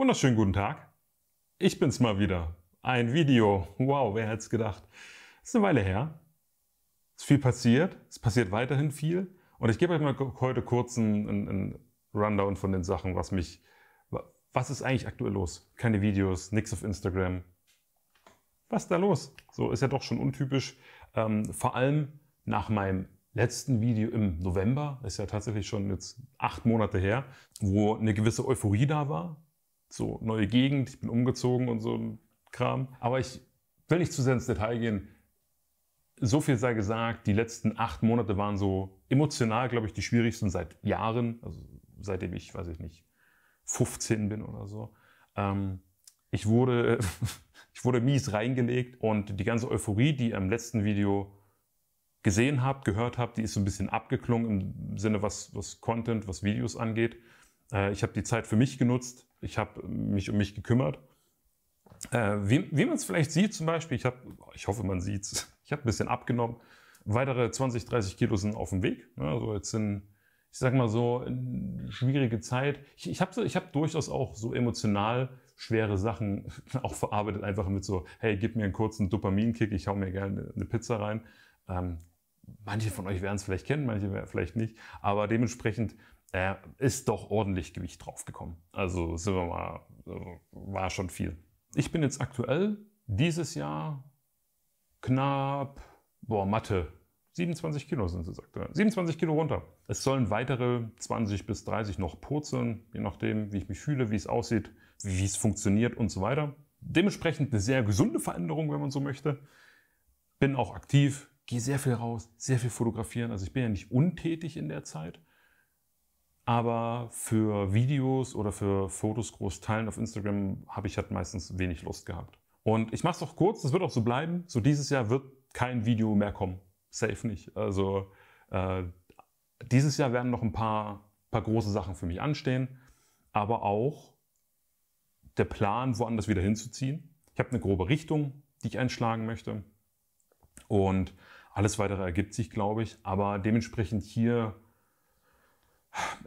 Wunderschönen guten Tag. Ich bin's mal wieder. Ein Video. Wow, wer hätte es gedacht? Ist eine Weile her. Ist viel passiert. Es passiert weiterhin viel. Und ich gebe euch mal heute kurz einen, einen Rundown von den Sachen, was mich, was ist eigentlich aktuell los? Keine Videos, nichts auf Instagram. Was ist da los? So ist ja doch schon untypisch. Ähm, vor allem nach meinem letzten Video im November, ist ja tatsächlich schon jetzt acht Monate her, wo eine gewisse Euphorie da war, so, neue Gegend, ich bin umgezogen und so ein Kram. Aber ich will nicht zu sehr ins Detail gehen. So viel sei gesagt, die letzten acht Monate waren so emotional, glaube ich, die schwierigsten seit Jahren. Also seitdem ich, weiß ich nicht, 15 bin oder so. Ähm, ich wurde, ich wurde mies reingelegt und die ganze Euphorie, die ihr im letzten Video gesehen habt, gehört habt, die ist so ein bisschen abgeklungen im Sinne, was, was Content, was Videos angeht. Äh, ich habe die Zeit für mich genutzt. Ich habe mich um mich gekümmert. Äh, wie, wie man es vielleicht sieht, zum Beispiel, ich habe, ich hoffe, man sieht es, Ich habe ein bisschen abgenommen. Weitere 20, 30 Kilo sind auf dem Weg. Ne? Also jetzt sind, ich sag mal so, schwierige Zeit. Ich, ich habe ich hab durchaus auch so emotional schwere Sachen auch verarbeitet, einfach mit so, hey, gib mir einen kurzen Dopaminkick, ich hau mir gerne eine Pizza rein. Ähm, manche von euch werden es vielleicht kennen, manche vielleicht nicht, aber dementsprechend äh, ist doch ordentlich Gewicht draufgekommen. Also sind wir mal, äh, war schon viel. Ich bin jetzt aktuell dieses Jahr knapp, boah, Mathe, 27 Kilo sind sie, sagt er. 27 Kilo runter. Es sollen weitere 20 bis 30 noch purzeln, je nachdem, wie ich mich fühle, wie es aussieht, wie es funktioniert und so weiter. Dementsprechend eine sehr gesunde Veränderung, wenn man so möchte. Bin auch aktiv, gehe sehr viel raus, sehr viel fotografieren. Also ich bin ja nicht untätig in der Zeit. Aber für Videos oder für Fotos groß teilen auf Instagram habe ich halt meistens wenig Lust gehabt. Und ich mache es auch kurz, das wird auch so bleiben. So dieses Jahr wird kein Video mehr kommen. Safe nicht. Also äh, dieses Jahr werden noch ein paar, paar große Sachen für mich anstehen. Aber auch der Plan, woanders wieder hinzuziehen. Ich habe eine grobe Richtung, die ich einschlagen möchte. Und alles weitere ergibt sich, glaube ich. Aber dementsprechend hier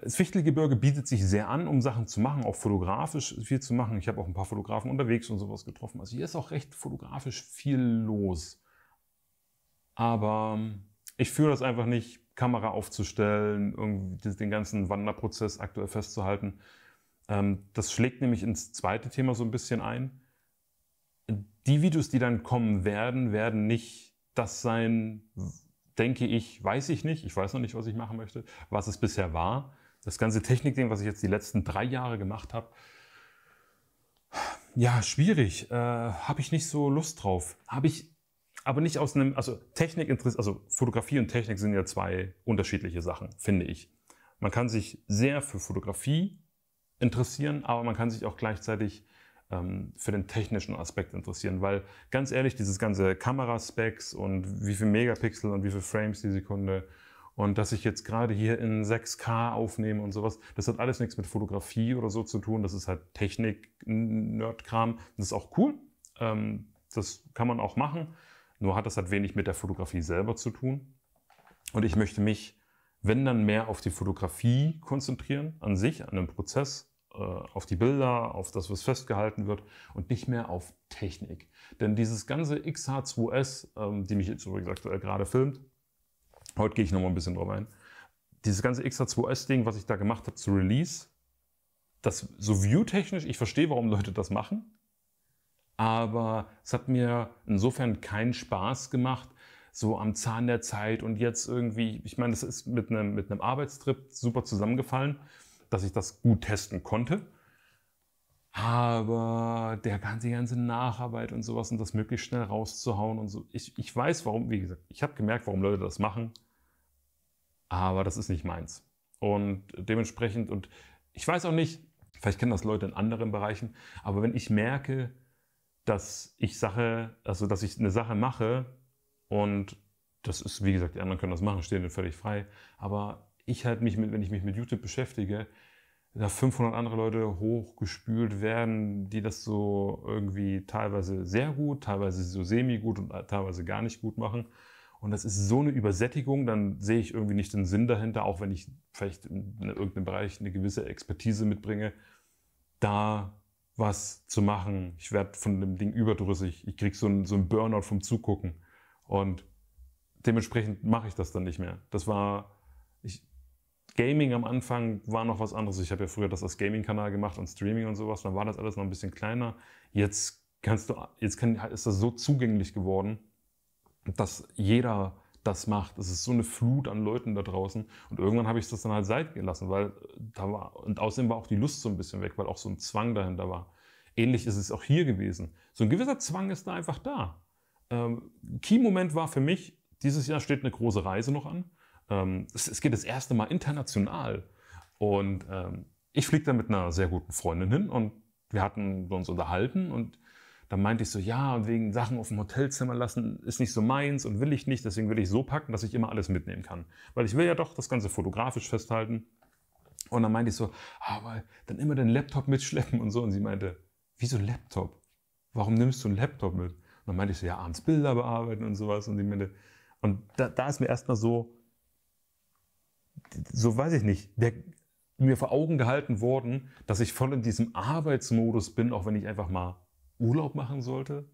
das Fichtelgebirge bietet sich sehr an, um Sachen zu machen, auch fotografisch viel zu machen. Ich habe auch ein paar Fotografen unterwegs und sowas getroffen. Also hier ist auch recht fotografisch viel los. Aber ähm, ich führe das einfach nicht, Kamera aufzustellen, irgendwie den ganzen Wanderprozess aktuell festzuhalten. Ähm, das schlägt nämlich ins zweite Thema so ein bisschen ein. Die Videos, die dann kommen werden, werden nicht das sein, denke ich, weiß ich nicht, ich weiß noch nicht, was ich machen möchte, was es bisher war, das ganze Technikding, was ich jetzt die letzten drei Jahre gemacht habe, ja, schwierig. Äh, habe ich nicht so Lust drauf. Habe ich aber nicht aus einem, also Technik, also Fotografie und Technik sind ja zwei unterschiedliche Sachen, finde ich. Man kann sich sehr für Fotografie interessieren, aber man kann sich auch gleichzeitig ähm, für den technischen Aspekt interessieren, weil ganz ehrlich, dieses ganze Kameraspecs und wie viel Megapixel und wie viel Frames die Sekunde und dass ich jetzt gerade hier in 6K aufnehme und sowas, das hat alles nichts mit Fotografie oder so zu tun. Das ist halt Technik-Nerd-Kram. Das ist auch cool. Ähm, das kann man auch machen. Nur hat das halt wenig mit der Fotografie selber zu tun. Und ich möchte mich, wenn dann, mehr auf die Fotografie konzentrieren, an sich, an den Prozess, äh, auf die Bilder, auf das, was festgehalten wird und nicht mehr auf Technik. Denn dieses ganze XH2S, ähm, die mich jetzt übrigens aktuell gerade filmt, Heute gehe ich nochmal ein bisschen drauf ein. Dieses ganze X2S-Ding, was ich da gemacht habe zu Release, das so view-technisch, ich verstehe, warum Leute das machen, aber es hat mir insofern keinen Spaß gemacht, so am Zahn der Zeit und jetzt irgendwie, ich meine, das ist mit einem, mit einem Arbeitstrip super zusammengefallen, dass ich das gut testen konnte. Aber der ganze, die ganze Nacharbeit und sowas und das möglichst schnell rauszuhauen und so. Ich, ich weiß, warum, wie gesagt, ich habe gemerkt, warum Leute das machen aber das ist nicht meins. Und dementsprechend, und ich weiß auch nicht, vielleicht kennen das Leute in anderen Bereichen, aber wenn ich merke, dass ich Sache, also dass ich eine Sache mache und das ist, wie gesagt, die anderen können das machen, stehen denen völlig frei, aber ich halt mich mit, wenn ich mich mit YouTube beschäftige, da 500 andere Leute hochgespült werden, die das so irgendwie teilweise sehr gut, teilweise so semi-gut und teilweise gar nicht gut machen. Und das ist so eine Übersättigung, dann sehe ich irgendwie nicht den Sinn dahinter, auch wenn ich vielleicht in irgendeinem Bereich eine gewisse Expertise mitbringe, da was zu machen. Ich werde von dem Ding überdrüssig. Ich kriege so einen so Burnout vom Zugucken. Und dementsprechend mache ich das dann nicht mehr. Das war, ich, Gaming am Anfang war noch was anderes. Ich habe ja früher das als Gaming-Kanal gemacht und Streaming und sowas. Dann war das alles noch ein bisschen kleiner. Jetzt kannst du, jetzt kann, ist das so zugänglich geworden dass jeder das macht. Es ist so eine Flut an Leuten da draußen. Und irgendwann habe ich das dann halt seit gelassen, weil äh, da war, und außerdem war auch die Lust so ein bisschen weg, weil auch so ein Zwang dahinter war. Ähnlich ist es auch hier gewesen. So ein gewisser Zwang ist da einfach da. Ähm, Key-Moment war für mich, dieses Jahr steht eine große Reise noch an. Ähm, es, es, geht das erste Mal international. Und ähm, ich fliege da mit einer sehr guten Freundin hin und wir hatten uns unterhalten und dann meinte ich so, ja, und wegen Sachen auf dem Hotelzimmer lassen ist nicht so meins und will ich nicht, deswegen will ich so packen, dass ich immer alles mitnehmen kann. Weil ich will ja doch das Ganze fotografisch festhalten. Und dann meinte ich so, aber ah, dann immer den Laptop mitschleppen und so. Und sie meinte, wieso Laptop? Warum nimmst du einen Laptop mit? Und dann meinte ich so, ja, abends Bilder bearbeiten und sowas. Und sie meinte, und da, da ist mir erstmal so, so weiß ich nicht, der, mir vor Augen gehalten worden, dass ich voll in diesem Arbeitsmodus bin, auch wenn ich einfach mal Urlaub machen sollte?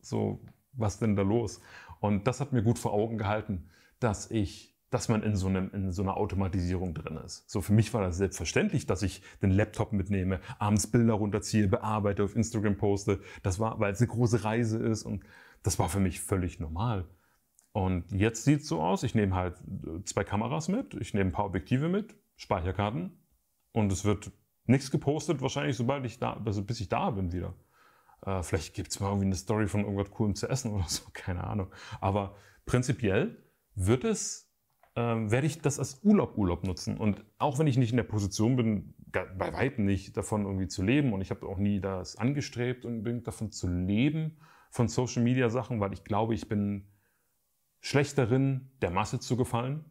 So, was denn da los? Und das hat mir gut vor Augen gehalten, dass ich dass man in so, einem, in so einer Automatisierung drin ist. So für mich war das selbstverständlich, dass ich den Laptop mitnehme, abends Bilder runterziehe, bearbeite, auf Instagram poste. Das war, weil es eine große Reise ist und das war für mich völlig normal. Und jetzt sieht es so aus, ich nehme halt äh, zwei Kameras mit, ich nehme ein paar Objektive mit, Speicherkarten und es wird nichts gepostet, wahrscheinlich sobald ich da, also bis ich da bin wieder. Äh, vielleicht gibt es mal irgendwie eine Story von irgendwas Coolem zu essen oder so, keine Ahnung. Aber prinzipiell wird es, äh, werde ich das als Urlaub-Urlaub nutzen. Und auch wenn ich nicht in der Position bin, bei weitem nicht davon irgendwie zu leben und ich habe auch nie das angestrebt, unbedingt davon zu leben, von Social Media Sachen, weil ich glaube, ich bin schlechterin der Masse zu gefallen,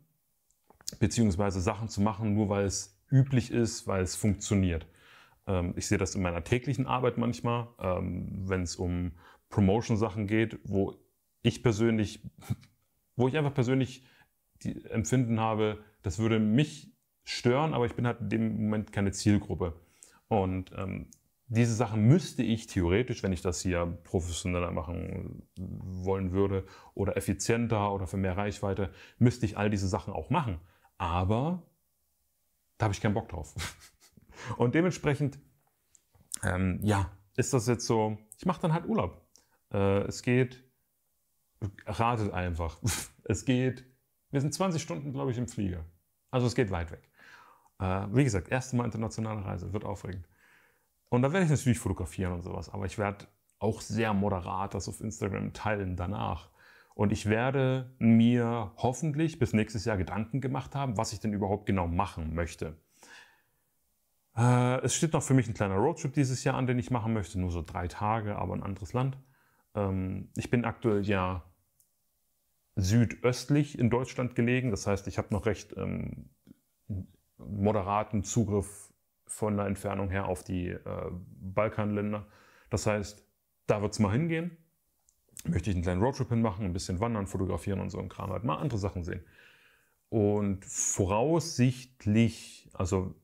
beziehungsweise Sachen zu machen, nur weil es üblich ist, weil es funktioniert. Ähm, ich sehe das in meiner täglichen Arbeit manchmal, ähm, wenn es um Promotion-Sachen geht, wo ich persönlich, wo ich einfach persönlich die Empfinden habe, das würde mich stören, aber ich bin halt in dem Moment keine Zielgruppe. Und ähm, diese Sachen müsste ich theoretisch, wenn ich das hier professioneller machen wollen würde oder effizienter oder für mehr Reichweite, müsste ich all diese Sachen auch machen. Aber da habe ich keinen Bock drauf. Und dementsprechend, ähm, ja, ist das jetzt so, ich mache dann halt Urlaub. Äh, es geht, ratet einfach, es geht, wir sind 20 Stunden, glaube ich, im Flieger. Also es geht weit weg. Äh, wie gesagt, erste Mal internationale Reise, wird aufregend. Und da werde ich natürlich fotografieren und sowas, aber ich werde auch sehr moderat das auf Instagram teilen danach. Und ich werde mir hoffentlich bis nächstes Jahr Gedanken gemacht haben, was ich denn überhaupt genau machen möchte. Äh, es steht noch für mich ein kleiner Roadtrip dieses Jahr an, den ich machen möchte. Nur so drei Tage, aber ein anderes Land. Ähm, ich bin aktuell ja südöstlich in Deutschland gelegen. Das heißt, ich habe noch recht ähm, moderaten Zugriff von der Entfernung her auf die äh, Balkanländer. Das heißt, da wird es mal hingehen. Möchte ich einen kleinen Roadtrip hinmachen, ein bisschen wandern, fotografieren und so ein Kram, halt mal andere Sachen sehen. Und voraussichtlich, also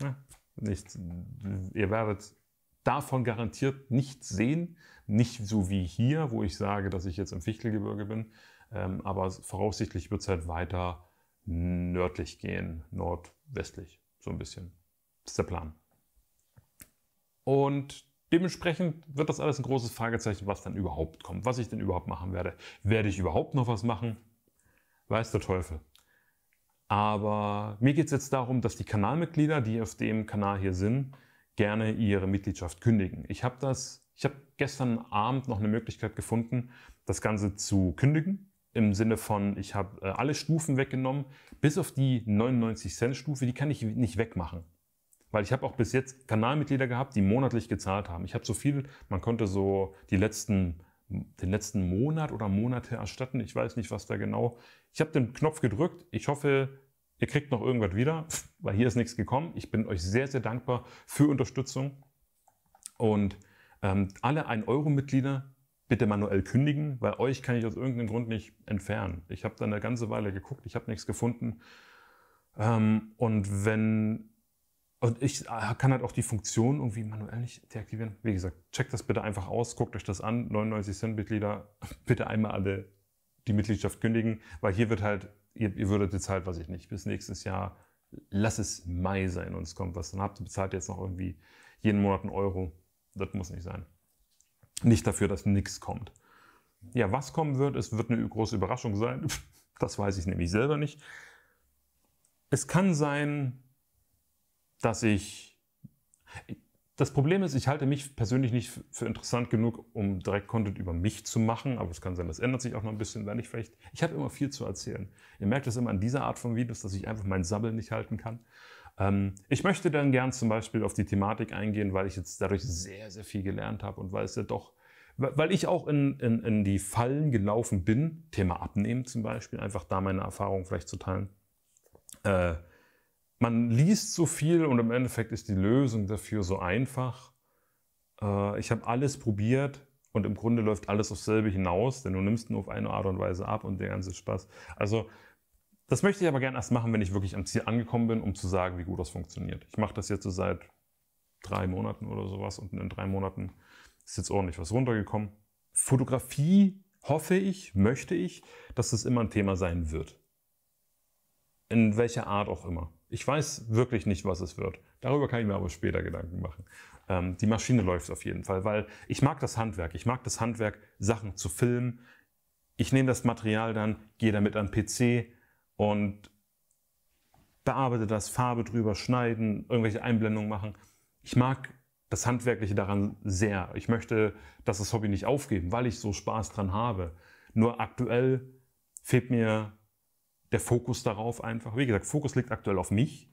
ja, nicht, ihr werdet davon garantiert nichts sehen. Nicht so wie hier, wo ich sage, dass ich jetzt im Fichtelgebirge bin. Ähm, aber voraussichtlich wird es halt weiter nördlich gehen, nordwestlich, so ein bisschen. Das ist der Plan. Und dementsprechend wird das alles ein großes Fragezeichen, was dann überhaupt kommt, was ich denn überhaupt machen werde. Werde ich überhaupt noch was machen? Weiß der Teufel. Aber mir geht es jetzt darum, dass die Kanalmitglieder, die auf dem Kanal hier sind, gerne ihre Mitgliedschaft kündigen. Ich habe das, ich habe gestern Abend noch eine Möglichkeit gefunden, das Ganze zu kündigen. Im Sinne von, ich habe äh, alle Stufen weggenommen, bis auf die 99 Cent Stufe, die kann ich nicht wegmachen. Weil ich habe auch bis jetzt Kanalmitglieder gehabt, die monatlich gezahlt haben. Ich habe so viel, man konnte so die letzten den letzten Monat oder Monate erstatten. Ich weiß nicht, was da genau. Ich habe den Knopf gedrückt. Ich hoffe, ihr kriegt noch irgendwas wieder, weil hier ist nichts gekommen. Ich bin euch sehr, sehr dankbar für Unterstützung. Und ähm, alle 1-Euro-Mitglieder bitte manuell kündigen, weil euch kann ich aus irgendeinem Grund nicht entfernen. Ich habe dann eine ganze Weile geguckt, ich habe nichts gefunden. Ähm, und wenn und ich äh, kann halt auch die Funktion irgendwie manuell nicht deaktivieren. Wie gesagt, checkt das bitte einfach aus, guckt euch das an. 99 Cent Mitglieder, bitte einmal alle die Mitgliedschaft kündigen, weil hier wird halt, ihr, ihr würdet jetzt halt, weiß ich nicht, bis nächstes Jahr, lass es Mai sein und es kommt was, dann habt ihr bezahlt jetzt noch irgendwie jeden Monat einen Euro. Das muss nicht sein. Nicht dafür, dass nichts kommt. Ja, was kommen wird, es wird eine große Überraschung sein. Das weiß ich nämlich selber nicht. Es kann sein, dass ich, das Problem ist, ich halte mich persönlich nicht für interessant genug, um direkt Content über mich zu machen, aber es kann sein, das ändert sich auch noch ein bisschen, wenn ich vielleicht. Ich habe immer viel zu erzählen. Ihr merkt es immer an dieser Art von Videos, dass ich einfach mein Sabbeln nicht halten kann. Ähm, ich möchte dann gern zum Beispiel auf die Thematik eingehen, weil ich jetzt dadurch sehr, sehr viel gelernt habe und weil es ja doch, weil ich auch in, in, in die Fallen gelaufen bin, Thema Abnehmen zum Beispiel, einfach da meine Erfahrungen vielleicht zu teilen. Äh, man liest so viel und im Endeffekt ist die Lösung dafür so einfach. Äh, ich habe alles probiert und im Grunde läuft alles aufs selbe hinaus, denn du nimmst nur auf eine Art und Weise ab und der ganze Spaß. Also das möchte ich aber gerne erst machen, wenn ich wirklich am Ziel angekommen bin, um zu sagen, wie gut das funktioniert. Ich mache das jetzt so seit drei Monaten oder sowas und in drei Monaten ist jetzt ordentlich was runtergekommen. Fotografie hoffe ich, möchte ich, dass das immer ein Thema sein wird. In welcher Art auch immer. Ich weiß wirklich nicht, was es wird. Darüber kann ich mir aber später Gedanken machen. Ähm, die Maschine läuft auf jeden Fall, weil ich mag das Handwerk. Ich mag das Handwerk, Sachen zu filmen. Ich nehme das Material dann, gehe damit an PC und bearbeite das, Farbe drüber, schneiden, irgendwelche Einblendungen machen. Ich mag das Handwerkliche daran sehr. Ich möchte, dass das Hobby nicht aufgeben, weil ich so Spaß dran habe. Nur aktuell fehlt mir der Fokus darauf einfach. Wie gesagt, Fokus liegt aktuell auf mich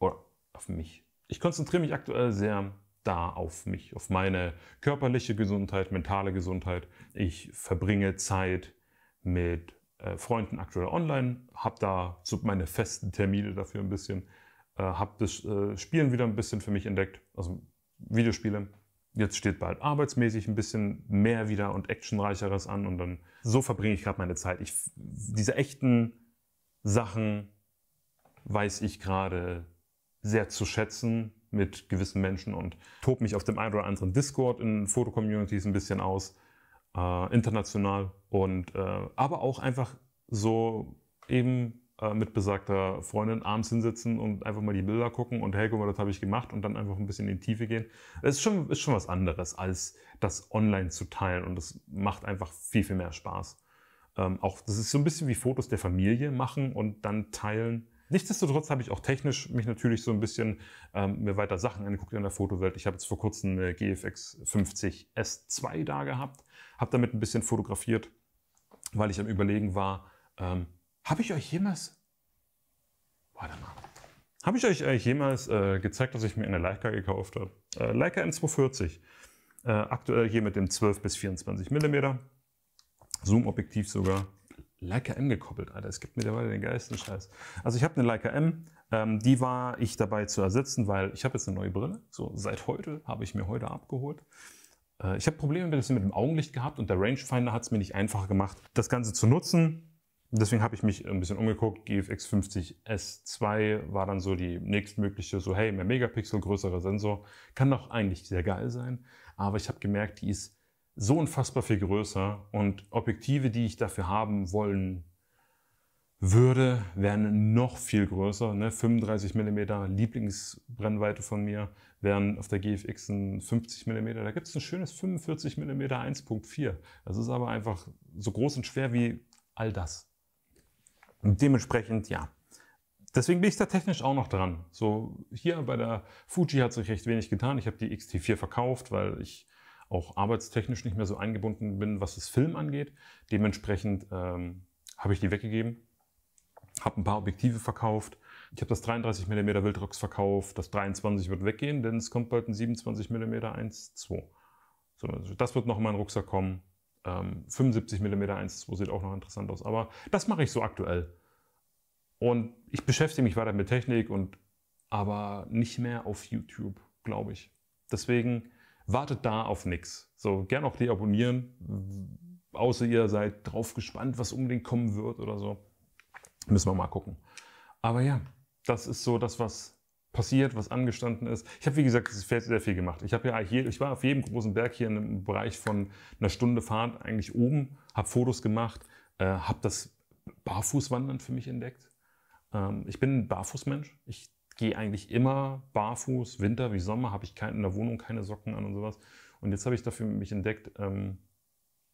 oder auf mich. Ich konzentriere mich aktuell sehr da auf mich, auf meine körperliche Gesundheit, mentale Gesundheit. Ich verbringe Zeit mit äh, Freunden aktuell online, habe da so meine festen Termine dafür ein bisschen, äh, habe das äh, Spielen wieder ein bisschen für mich entdeckt, also Videospiele. Jetzt steht bald arbeitsmäßig ein bisschen mehr wieder und actionreicheres an und dann so verbringe ich gerade meine Zeit. Ich, diese echten Sachen weiß ich gerade sehr zu schätzen mit gewissen Menschen und tob mich auf dem einen oder anderen Discord in Fotocommunities ein bisschen aus, äh, international und äh, aber auch einfach so eben äh, mit besagter Freundin abends hinsitzen und einfach mal die Bilder gucken und hey, guck mal, das habe ich gemacht und dann einfach ein bisschen in die Tiefe gehen. Es ist schon, ist schon was anderes, als das online zu teilen und das macht einfach viel, viel mehr Spaß. Ähm, auch, das ist so ein bisschen wie Fotos der Familie machen und dann teilen. Nichtsdestotrotz habe ich auch technisch mich natürlich so ein bisschen ähm, mir weiter Sachen angeguckt in der Fotowelt. Ich habe jetzt vor kurzem eine GFX 50 S2 da gehabt, habe damit ein bisschen fotografiert, weil ich am Überlegen war, ähm, habe ich euch jemals, warte mal, habe ich euch eigentlich äh, jemals äh, gezeigt, dass ich mir eine Leica gekauft habe? Äh, Leica M240, äh, aktuell hier mit dem 12 bis 24 Millimeter. Zoom-Objektiv sogar. Leica M gekoppelt, Alter. Es gibt mittlerweile den geilsten Scheiß. Also ich habe eine Leica M, ähm, die war ich dabei zu ersetzen, weil ich habe jetzt eine neue Brille. So seit heute habe ich mir heute abgeholt. Äh, ich habe Probleme ein bisschen mit dem Augenlicht gehabt und der Rangefinder hat es mir nicht einfach gemacht, das Ganze zu nutzen. Deswegen habe ich mich ein bisschen umgeguckt. GFX 50 S2 war dann so die nächstmögliche, so hey, mehr Megapixel, größerer Sensor. Kann doch eigentlich sehr geil sein. Aber ich habe gemerkt, die ist so unfassbar viel größer und Objektive, die ich dafür haben wollen würde, wären noch viel größer. Ne? 35 mm Lieblingsbrennweite von mir wären auf der GFX ein 50 mm. Da gibt es ein schönes 45 mm 1.4. Das ist aber einfach so groß und schwer wie all das. Und dementsprechend, ja. Deswegen bin ich da technisch auch noch dran. So hier bei der Fuji hat sich recht wenig getan. Ich habe die XT4 verkauft, weil ich auch arbeitstechnisch nicht mehr so eingebunden bin, was das Film angeht. Dementsprechend ähm, habe ich die weggegeben, habe ein paar Objektive verkauft. Ich habe das 33 mm Wildrox verkauft, das 23 wird weggehen, denn es kommt bald ein 27 mm 1.2. So, also das wird noch in meinen Rucksack kommen. Ähm, 75 mm 1.2 sieht auch noch interessant aus, aber das mache ich so aktuell. Und ich beschäftige mich weiter mit Technik und aber nicht mehr auf YouTube, glaube ich. Deswegen wartet da auf nichts. So, gerne auch deabonnieren, außer ihr seid drauf gespannt, was unbedingt kommen wird oder so. Müssen wir mal gucken. Aber ja, das ist so das, was passiert, was angestanden ist. Ich habe, wie gesagt, sehr viel gemacht. Ich, ja hier, ich war auf jedem großen Berg hier im Bereich von einer Stunde Fahrt eigentlich oben, habe Fotos gemacht, äh, habe das Barfußwandern für mich entdeckt. Ähm, ich bin ein Barfußmensch. Ich gehe eigentlich immer barfuß, Winter wie Sommer, habe ich kein, in der Wohnung keine Socken an und sowas. Und jetzt habe ich dafür mich entdeckt, ähm,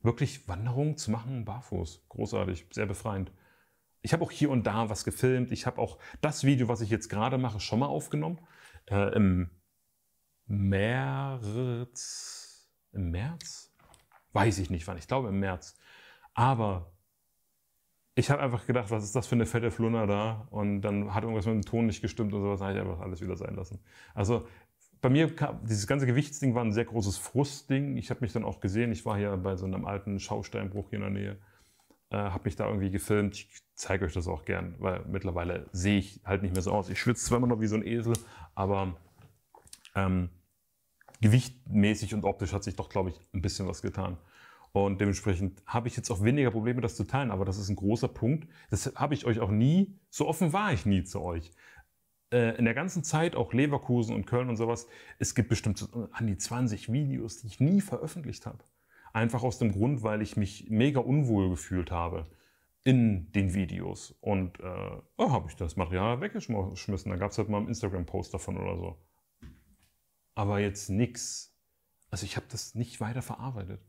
wirklich Wanderungen zu machen, barfuß. Großartig, sehr befreiend. Ich habe auch hier und da was gefilmt. Ich habe auch das Video, was ich jetzt gerade mache, schon mal aufgenommen. Äh, Im März, im März? Weiß ich nicht wann, ich glaube im März. Aber ich habe einfach gedacht, was ist das für eine fette Flunder da? Und dann hat irgendwas mit dem Ton nicht gestimmt und sowas, habe ich einfach alles wieder sein lassen. Also bei mir kam, dieses ganze Gewichtsding war ein sehr großes Frustding. Ich habe mich dann auch gesehen, ich war hier bei so einem alten Schausteinbruch hier in der Nähe, äh, habe mich da irgendwie gefilmt. Ich zeige euch das auch gern, weil mittlerweile sehe ich halt nicht mehr so aus. Ich schwitze zwar immer noch wie so ein Esel, aber ähm, gewichtmäßig und optisch hat sich doch, glaube ich, ein bisschen was getan. Und dementsprechend habe ich jetzt auch weniger Probleme, das zu teilen. Aber das ist ein großer Punkt. Das habe ich euch auch nie, so offen war ich nie zu euch. Äh, in der ganzen Zeit, auch Leverkusen und Köln und sowas, es gibt bestimmt äh, an die 20 Videos, die ich nie veröffentlicht habe. Einfach aus dem Grund, weil ich mich mega unwohl gefühlt habe in den Videos. Und äh, oh, habe ich das Material weggeschmissen. Da gab es halt mal einen Instagram-Post davon oder so. Aber jetzt nix. Also ich habe das nicht weiter verarbeitet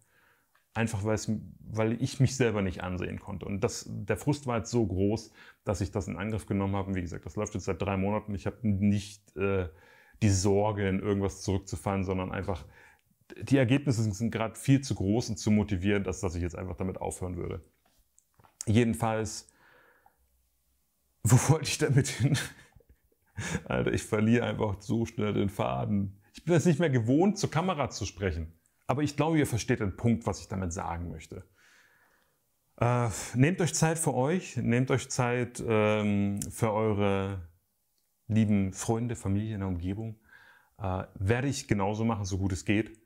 einfach weil, es, weil ich mich selber nicht ansehen konnte. Und das, der Frust war jetzt so groß, dass ich das in Angriff genommen habe. Und wie gesagt, das läuft jetzt seit drei Monaten. Ich habe nicht äh, die Sorge, in irgendwas zurückzufallen, sondern einfach, die Ergebnisse sind gerade viel zu groß und zu motivierend, als dass ich jetzt einfach damit aufhören würde. Jedenfalls, wo wollte ich damit hin? Alter, ich verliere einfach so schnell den Faden. Ich bin es nicht mehr gewohnt, zur Kamera zu sprechen. Aber ich glaube, ihr versteht den Punkt, was ich damit sagen möchte. Äh, nehmt euch Zeit für euch, nehmt euch Zeit ähm, für eure lieben Freunde, Familie in der Umgebung. Äh, werde ich genauso machen, so gut es geht.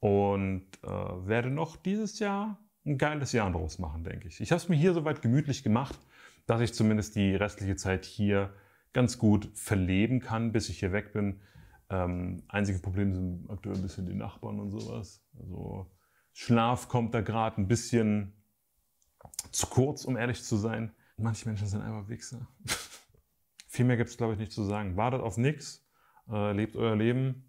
Und äh, werde noch dieses Jahr ein geiles Jahr daraus machen, denke ich. Ich habe es mir hier soweit gemütlich gemacht, dass ich zumindest die restliche Zeit hier ganz gut verleben kann, bis ich hier weg bin. Ähm, einzige Problem sind aktuell ein bisschen die Nachbarn und sowas. Also Schlaf kommt da gerade ein bisschen zu kurz, um ehrlich zu sein. Manche Menschen sind einfach Wichser. Viel mehr gibt es, glaube ich, nicht zu sagen. Wartet auf nichts, äh, lebt euer Leben.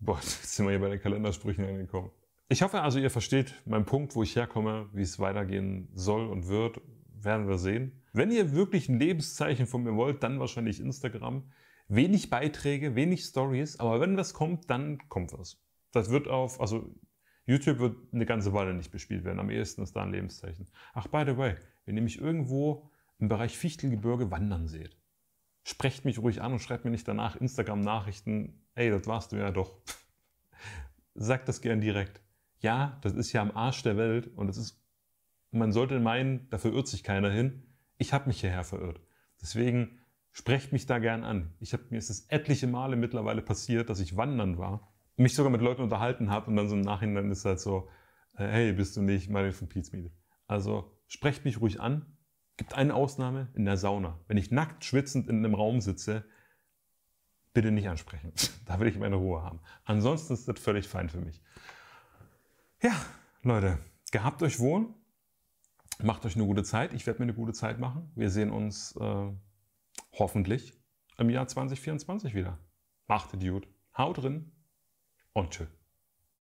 Boah, jetzt sind wir hier bei den Kalendersprüchen angekommen. Ich hoffe also, ihr versteht meinen Punkt, wo ich herkomme, wie es weitergehen soll und wird, werden wir sehen. Wenn ihr wirklich ein Lebenszeichen von mir wollt, dann wahrscheinlich Instagram wenig Beiträge, wenig Stories, aber wenn was kommt, dann kommt was. Das wird auf, also YouTube wird eine ganze Weile nicht bespielt werden. Am ehesten ist da ein Lebenszeichen. Ach, by the way, wenn ihr mich irgendwo im Bereich Fichtelgebirge wandern seht, sprecht mich ruhig an und schreibt mir nicht danach Instagram-Nachrichten, ey, das warst du ja doch. Sagt das gern direkt. Ja, das ist ja am Arsch der Welt und es ist, man sollte meinen, da verirrt sich keiner hin. Ich habe mich hierher verirrt. Deswegen Sprecht mich da gern an. Ich hab, mir ist es etliche Male mittlerweile passiert, dass ich wandern war, mich sogar mit Leuten unterhalten habe und dann so im Nachhinein ist halt so, äh, hey, bist du nicht Mario von Pietzmiede? Also sprecht mich ruhig an. Gibt eine Ausnahme in der Sauna. Wenn ich nackt schwitzend in einem Raum sitze, bitte nicht ansprechen. da will ich meine Ruhe haben. Ansonsten ist das völlig fein für mich. Ja, Leute, gehabt euch wohl. Macht euch eine gute Zeit. Ich werde mir eine gute Zeit machen. Wir sehen uns. Äh, Hoffentlich im Jahr 2024 wieder. Macht Dude. Haut drin und tschüss.